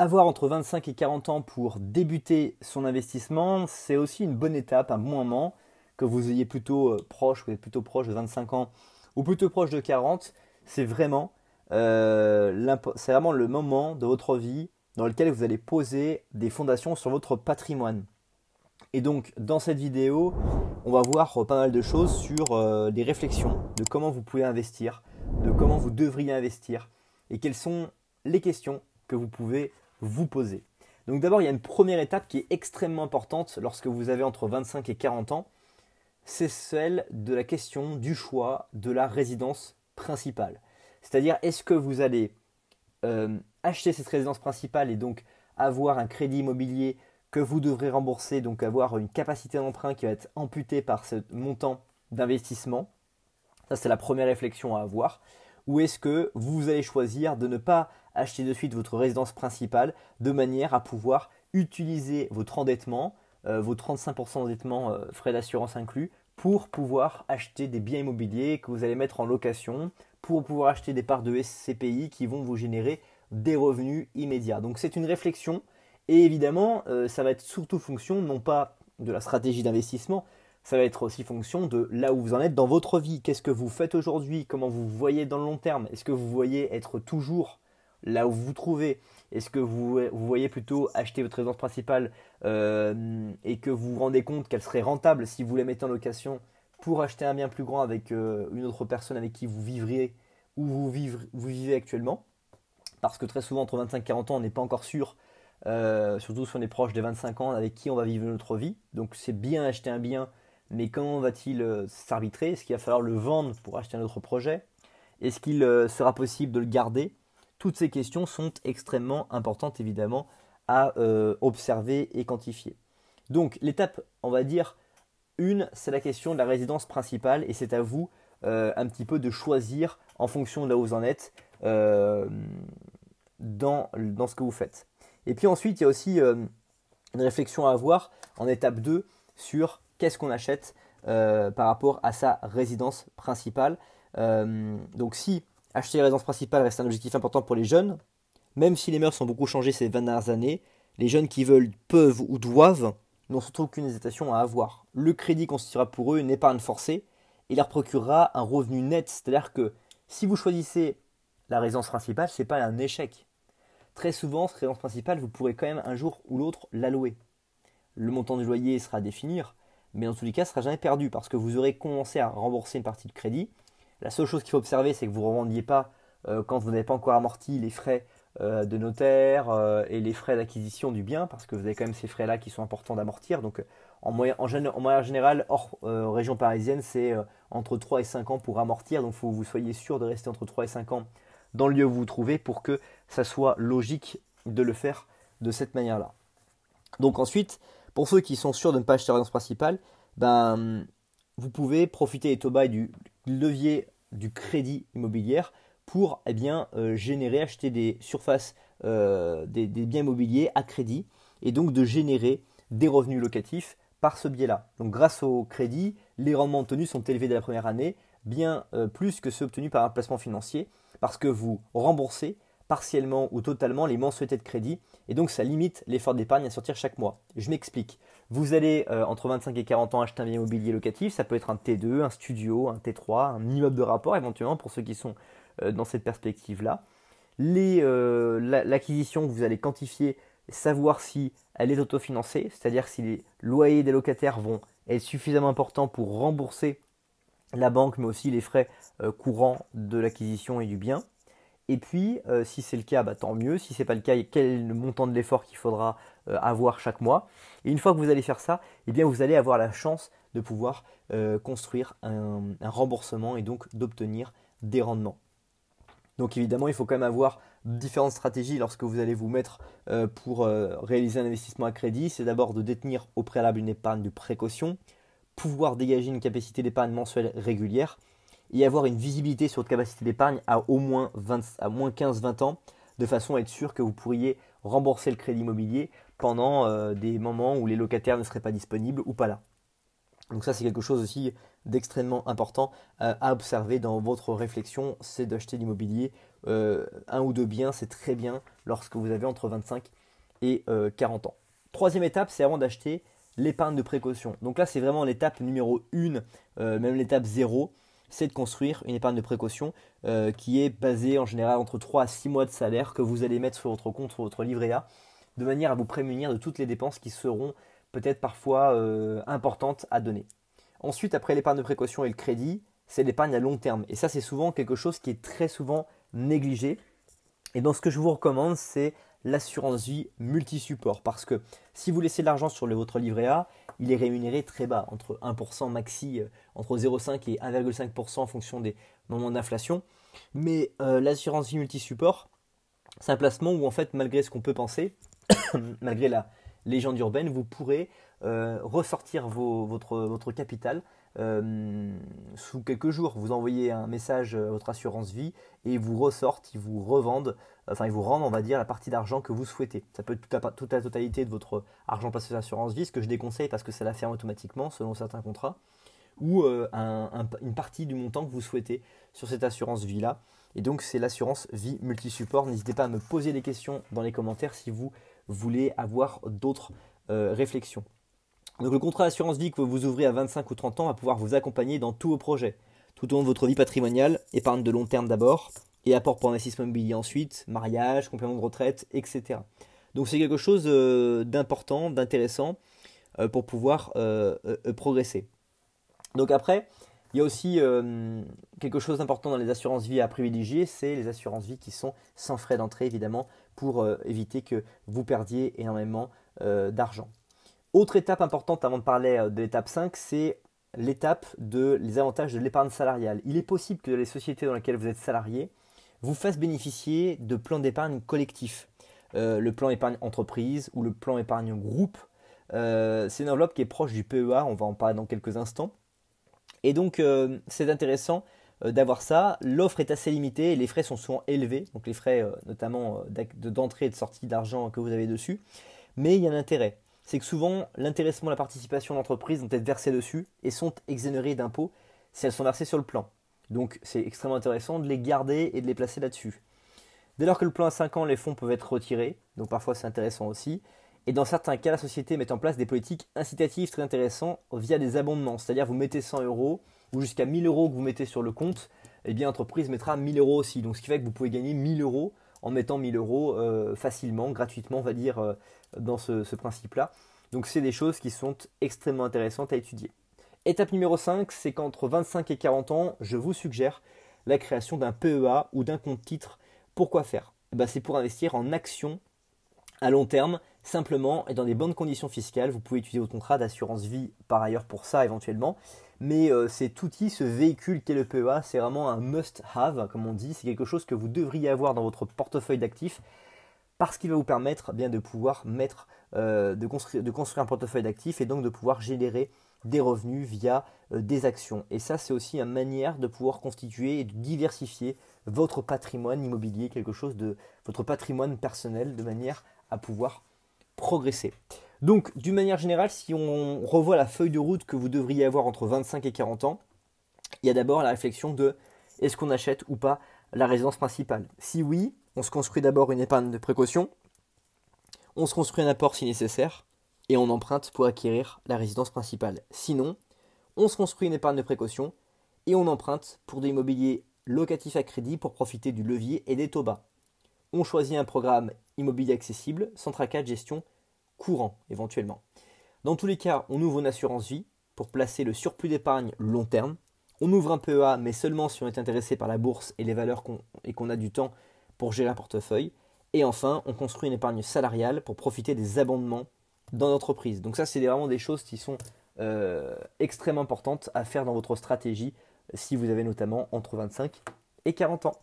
Avoir entre 25 et 40 ans pour débuter son investissement, c'est aussi une bonne étape, un bon moment, que vous ayez plutôt euh, proche, vous êtes plutôt proche de 25 ans ou plutôt proche de 40, c'est vraiment, euh, vraiment le moment de votre vie dans lequel vous allez poser des fondations sur votre patrimoine. Et donc dans cette vidéo, on va voir euh, pas mal de choses sur les des réflexions de comment vous pouvez investir, de comment vous devriez investir et quelles sont les questions que vous pouvez vous poser. Donc d'abord, il y a une première étape qui est extrêmement importante lorsque vous avez entre 25 et 40 ans, c'est celle de la question du choix de la résidence principale. C'est-à-dire, est-ce que vous allez euh, acheter cette résidence principale et donc avoir un crédit immobilier que vous devrez rembourser, donc avoir une capacité d'emprunt qui va être amputée par ce montant d'investissement Ça, c'est la première réflexion à avoir. Ou est-ce que vous allez choisir de ne pas acheter de suite votre résidence principale de manière à pouvoir utiliser votre endettement, euh, vos 35% d'endettement euh, frais d'assurance inclus, pour pouvoir acheter des biens immobiliers que vous allez mettre en location, pour pouvoir acheter des parts de SCPI qui vont vous générer des revenus immédiats. Donc c'est une réflexion et évidemment euh, ça va être surtout fonction non pas de la stratégie d'investissement, ça va être aussi fonction de là où vous en êtes dans votre vie. Qu'est-ce que vous faites aujourd'hui Comment vous voyez dans le long terme Est-ce que vous voyez être toujours là où vous vous trouvez. Est-ce que vous, voyez plutôt acheter votre résidence principale euh, et que vous vous rendez compte qu'elle serait rentable si vous la mettez en location pour acheter un bien plus grand avec euh, une autre personne avec qui vous vivriez ou vous, vivez actuellement Parce que très souvent, entre 25 et 40 ans, on n'est pas encore sûr, euh, surtout si on est proche des 25 ans, avec qui on va vivre notre vie. Donc c'est bien acheter un bien, mais comment va-t-il s'arbitrer Est-ce qu'il va falloir le vendre pour acheter un autre projet Est-ce qu'il sera possible de le garder toutes ces questions sont extrêmement importantes évidemment à euh, observer et quantifier. Donc l'étape, on va dire, une, c'est la question de la résidence principale et c'est à vous euh, un petit peu de choisir en fonction de là où vous en êtes euh, dans, dans, ce que vous faites. Et puis ensuite, il y a aussi une réflexion à avoir en étape 2 sur qu'est-ce qu'on achète par rapport à sa résidence principale. donc si Acheter la résidence principale reste un objectif important pour les jeunes. Même si les mœurs ont beaucoup changé ces 20 dernières années, les jeunes qui veulent peuvent ou doivent n'ont surtout aucune hésitation à avoir. Le crédit constituera pour eux une épargne forcée et leur procurera un revenu net. C'est-à-dire que si vous choisissez la résidence principale, ce n'est pas un échec. Très souvent, cette résidence principale, vous pourrez quand même un jour ou l'autre l'allouer. Le montant du loyer sera à définir, mais dans tous les cas, ce ne sera jamais perdu parce que vous aurez commencé à rembourser une partie du crédit la seule chose qu'il faut observer, c'est que vous ne revendiez pas, euh, quand vous n'avez pas encore amorti les frais euh, de notaire euh, et les frais d'acquisition du bien, parce que vous avez quand même ces frais-là qui sont importants d'amortir. Donc, en moyenne, en, moyen hors région parisienne, c'est entre 3 et 5 ans pour amortir. Donc, il faut vous soyez sûr de rester entre 3 et 5 ans dans le lieu où vous vous trouvez pour que ça soit logique de le faire de cette manière-là. Donc, ensuite, pour ceux qui sont sûrs de ne pas acheter résidence principale, ben, vous pouvez profiter des taux du levier du crédit immobilier pour eh bien, euh, générer, acheter des surfaces, euh, des, biens immobiliers à crédit et donc de générer des revenus locatifs par ce biais-là. Donc grâce au crédit, les rendements obtenus sont élevés dès la première année, bien euh, plus que ceux obtenus par un placement financier, parce que vous remboursez partiellement ou totalement les mensualités de crédit et donc ça limite l'effort d'épargne à sortir chaque mois. Je m'explique. Vous allez euh, entre 25 et 40 ans acheter un bien immobilier locatif, ça peut être un T2, un studio, un T3, un immeuble de rapport éventuellement pour ceux qui sont euh, dans cette perspective-là. Euh, l'acquisition que vous allez quantifier, savoir si elle est autofinancée, c'est-à-dire si les loyers des locataires vont être suffisamment importants pour rembourser la banque mais aussi les frais courants de l'acquisition et du bien. Et puis, euh, si c'est le cas, bah, tant mieux. Si ce n'est pas le cas, quel est le montant de l'effort qu'il faudra euh, avoir chaque mois. Et une fois que vous allez faire ça, eh bien, vous allez avoir la chance de pouvoir euh, construire un, un, remboursement et donc d'obtenir des rendements. Donc évidemment, il faut quand même avoir différentes stratégies lorsque vous allez vous mettre pour réaliser un investissement à crédit. C'est d'abord de détenir au préalable une épargne de précaution, pouvoir dégager une capacité d'épargne mensuelle régulière, et avoir une visibilité sur votre capacité d'épargne à au moins, à moins 15-20 ans, de façon à être sûr que vous pourriez rembourser le crédit immobilier pendant euh, des moments où les locataires ne seraient pas disponibles ou pas là. Donc ça c'est quelque chose aussi d'extrêmement important euh, à observer dans votre réflexion, c'est d'acheter l'immobilier. Euh, un ou deux biens, c'est très bien lorsque vous avez entre 25 et 40 ans. Troisième étape, c'est avant d'acheter l'épargne de précaution. Donc là c'est vraiment l'étape numéro 1, même l'étape 0 c'est de construire une épargne de précaution euh, qui est basée en général entre 3 à 6 mois de salaire que vous allez mettre sur votre compte, sur votre livret A, de manière à vous prémunir de toutes les dépenses qui seront peut-être parfois euh, importantes à donner. Ensuite, après l'épargne de précaution et le crédit, c'est l'épargne à long terme. Et ça, c'est souvent quelque chose qui est très souvent négligé. Et dans ce que je vous recommande, c'est l'assurance vie multisupport. Parce que si vous laissez de l'argent sur le, votre livret A il est rémunéré très bas, entre 1% maxi, euh, entre 0,5 et 1,5% en fonction des moments d'inflation. Mais euh, l'assurance vie multisupport, c'est un placement où en fait, malgré ce qu'on peut penser, malgré la légende urbaine, vous pourrez euh, ressortir votre, votre capital euh, sous quelques jours, vous envoyez un message à votre assurance vie et ils vous ressortent, ils vous revendent, enfin ils vous rendent, on va dire, la partie d'argent que vous souhaitez. Ça peut être toute la, totalité de votre argent passé sur l'assurance vie, ce que je déconseille parce que ça la ferme automatiquement selon certains contrats, ou euh, une partie du montant que vous souhaitez sur cette assurance vie-là. Et donc c'est l'assurance vie multisupport. N'hésitez pas à me poser des questions dans les commentaires si vous voulez avoir d'autres euh, réflexions. Donc le contrat d'assurance vie que vous ouvrez à 25 ou 30 ans va pouvoir vous accompagner dans tous vos projets, tout au long de votre vie patrimoniale, épargne de long terme d'abord, et apport pour investissement immobilier ensuite, mariage, complément de retraite, etc. Donc c'est quelque chose euh, d'important, d'intéressant euh, pour pouvoir euh, progresser. Donc après, il y a aussi quelque chose d'important dans les assurances vie à privilégier, c'est les assurances vie qui sont sans frais d'entrée évidemment pour éviter que vous perdiez énormément d'argent. Autre étape importante avant de parler euh, de l'étape 5, c'est l'étape de les avantages de l'épargne salariale. Il est possible que les sociétés dans lesquelles vous êtes salarié vous fassent bénéficier de plans d'épargne collectifs. Euh, le plan épargne entreprise ou le plan épargne groupe. Euh, c'est une enveloppe qui est proche du PEA, on va en parler dans quelques instants. Et donc c'est intéressant d'avoir ça. L'offre est assez limitée et les frais sont souvent élevés, donc les frais notamment d'entrée et de sortie d'argent que vous avez dessus. Mais il y a un intérêt c'est que souvent l'intéressement et la participation de l'entreprise vont être versés dessus et sont exonérés d'impôts si elles sont versées sur le plan. Donc c'est extrêmement intéressant de les garder et de les placer là-dessus. Dès lors que le plan a 5 ans, les fonds peuvent être retirés, donc parfois c'est intéressant aussi. Et dans certains cas, la société met en place des politiques incitatives très intéressantes via des abondements, c'est-à-dire vous mettez 100 euros ou jusqu'à 1000 euros que vous mettez sur le compte, et eh bien l'entreprise mettra 1000 euros aussi, donc ce qui fait que vous pouvez gagner 1000 euros en mettant 1000 euros euh, facilement, gratuitement, on va dire, euh, dans ce, principe-là. Donc c'est des choses qui sont extrêmement intéressantes à étudier. Étape numéro 5, c'est qu'entre 25 et 40 ans, je vous suggère la création d'un PEA ou d'un compte titre. Pourquoi faire eh ben, C'est pour investir en actions à long terme Simplement, et dans des bonnes conditions fiscales, vous pouvez utiliser vos contrat d'assurance vie par ailleurs pour ça éventuellement. Mais euh, cet outil, ce véhicule qu'est le PEA, c'est vraiment un must-have, comme on dit. C'est quelque chose que vous devriez avoir dans votre portefeuille d'actifs parce qu'il va vous permettre eh bien, de pouvoir mettre, euh, de, construire, de, construire, un portefeuille d'actifs et donc de pouvoir générer des revenus via euh, des actions. Et ça, c'est aussi une manière de pouvoir constituer et de diversifier votre patrimoine immobilier, quelque chose de votre patrimoine personnel, de manière à pouvoir progresser. Donc, d'une manière générale, si on revoit la feuille de route que vous devriez avoir entre 25 et 40 ans, il y a d'abord la réflexion de est-ce qu'on achète ou pas la résidence principale Si oui, on se construit d'abord une épargne de précaution, on se construit un apport si nécessaire, et on emprunte pour acquérir la résidence principale. Sinon, on se construit une épargne de précaution et on emprunte pour des immobiliers locatifs à crédit pour profiter du levier et des taux bas on choisit un programme immobilier accessible, sans tracas de gestion courant éventuellement. Dans tous les cas, on ouvre une assurance vie pour placer le surplus d'épargne long terme. On ouvre un PEA, mais seulement si on est intéressé par la bourse et les valeurs et qu'on a du temps pour gérer un portefeuille. Et enfin, on construit une épargne salariale pour profiter des abondements dans l'entreprise. Donc ça, c'est vraiment des choses qui sont euh, extrêmement importantes à faire dans votre stratégie si vous avez notamment entre 25 et 40 ans.